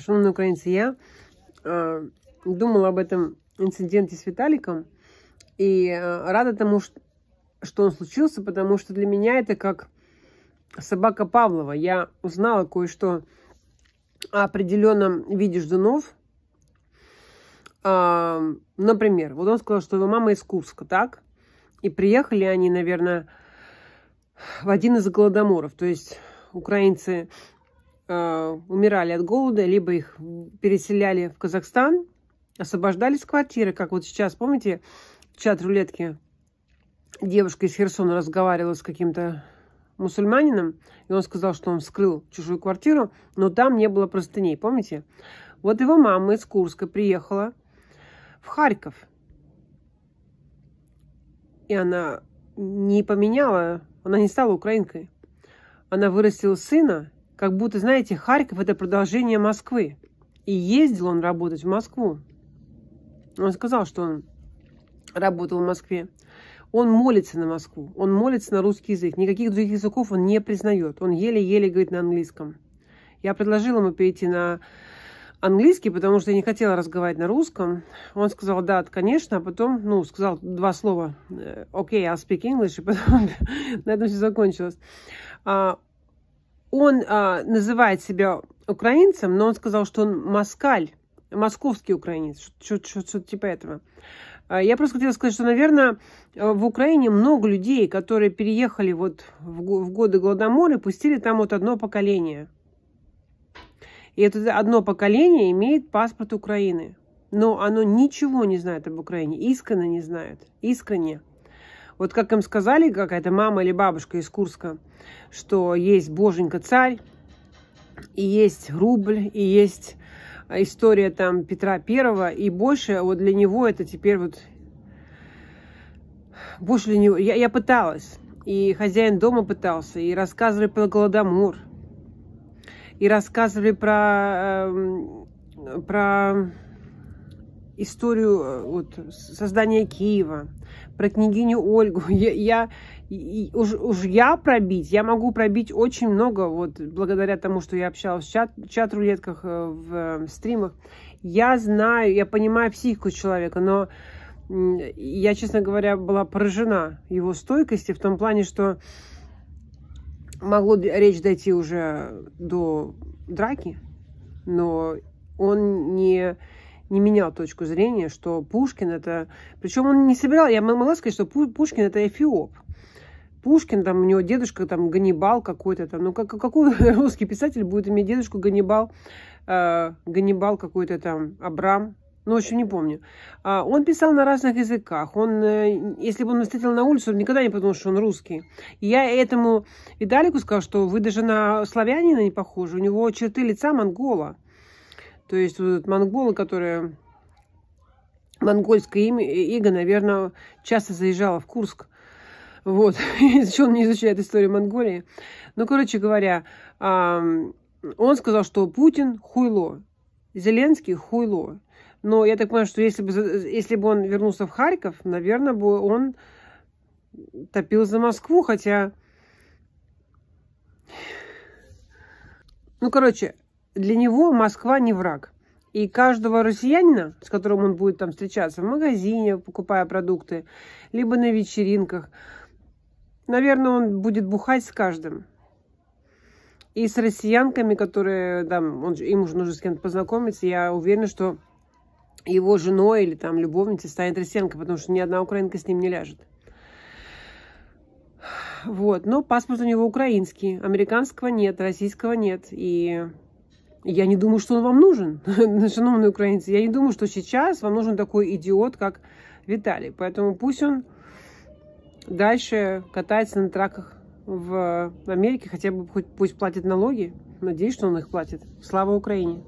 Шановные украинцы, я э, думала об этом инциденте с Виталиком и э, рада тому, что что он случился, потому что для меня это как собака Павлова. Я узнала кое-что о определенном виде ждунов. Э, например, вот он сказал, что его мама из Курска, так? И приехали они, наверное, в один из голодоморов. То есть украинцы Э, умирали от голода, либо их переселяли в Казахстан, освобождались квартиры, как вот сейчас, помните, в чат рулетки девушка из Херсона разговаривала с каким-то мусульманином, и он сказал, что он вскрыл чужую квартиру, но там не было простыней, помните? Вот его мама из Курска приехала в Харьков, и она не поменяла, она не стала украинкой. Она вырастила сына, как будто, знаете, Харьков – это продолжение Москвы. И ездил он работать в Москву. Он сказал, что он работал в Москве. Он молится на Москву, он молится на русский язык. Никаких других языков он не признает. Он еле-еле говорит на английском. Я предложила ему перейти на английский, потому что я не хотела разговаривать на русском. Он сказал, да, конечно, а потом, ну, сказал два слова, э, окей, okay, I'll speak English, и потом на этом все закончилось. А, он а, называет себя украинцем, но он сказал, что он москаль, московский украинец, что-то типа этого. А, я просто хотела сказать, что, наверное, э, в Украине много людей, которые переехали вот в годы Голодомора и пустили там вот одно поколение. И это одно поколение имеет паспорт Украины. Но оно ничего не знает об Украине, искренне не знает, искренне. Вот как им сказали, какая-то мама или бабушка из Курска, что есть боженька-царь, и есть рубль, и есть история там Петра Первого, и больше вот для него это теперь вот... Больше для него... Я, я пыталась, и хозяин дома пытался, и рассказывали про Голодомор, и рассказывали про... Эм, про историю э, вот, создания Киева, про княгиню Ольгу. Я, я и, уж, уж я пробить, я могу пробить очень много, вот благодаря тому, что я общалась в чат, чат-рулетках, э, в, в э, стримах. Я знаю, я понимаю психику человека, но я, честно говоря, была поражена его стойкости в том плане, что могло речь дойти уже до драки, но он не не менял точку зрения, что Пушкин это... Причем он не собирал... Я могла сказать, что Пушкин это эфиоп. Пушкин, там у него дедушка там Ганнибал какой-то там. Ну как, какой русский писатель будет иметь дедушку Ганнибал, э, Ганнибал какой-то там Абрам? Ну, в не помню. А, он писал на разных языках. Он, э, если бы он встретил на улицу, он никогда не подумал, что он русский. И я этому Виталику сказал, что вы даже на славянина не похожи. У него черты лица монгола. То есть вот монголы, которые... Монгольское имя, э, иго, наверное, часто заезжала в Курск. Вот. Еще он не изучает историю Монголии. Ну, короче говоря, он сказал, что Путин хуйло. Зеленский хуйло. Но я так понимаю, что если бы, если бы он вернулся в Харьков, наверное, бы он топил за Москву, хотя... Ну, короче, для него Москва не враг. И каждого россиянина, с которым он будет там встречаться в магазине, покупая продукты, либо на вечеринках, наверное, он будет бухать с каждым. И с россиянками, которые там, он, им уже нужно с кем-то познакомиться, я уверена, что его женой или там любовницей станет россиянка, потому что ни одна украинка с ним не ляжет. Вот, но паспорт у него украинский, американского нет, российского нет, и я не думаю, что он вам нужен, шановные украинцы. Я не думаю, что сейчас вам нужен такой идиот, как Виталий. Поэтому пусть он дальше катается на траках в Америке, хотя бы хоть, пусть платит налоги. Надеюсь, что он их платит. Слава Украине!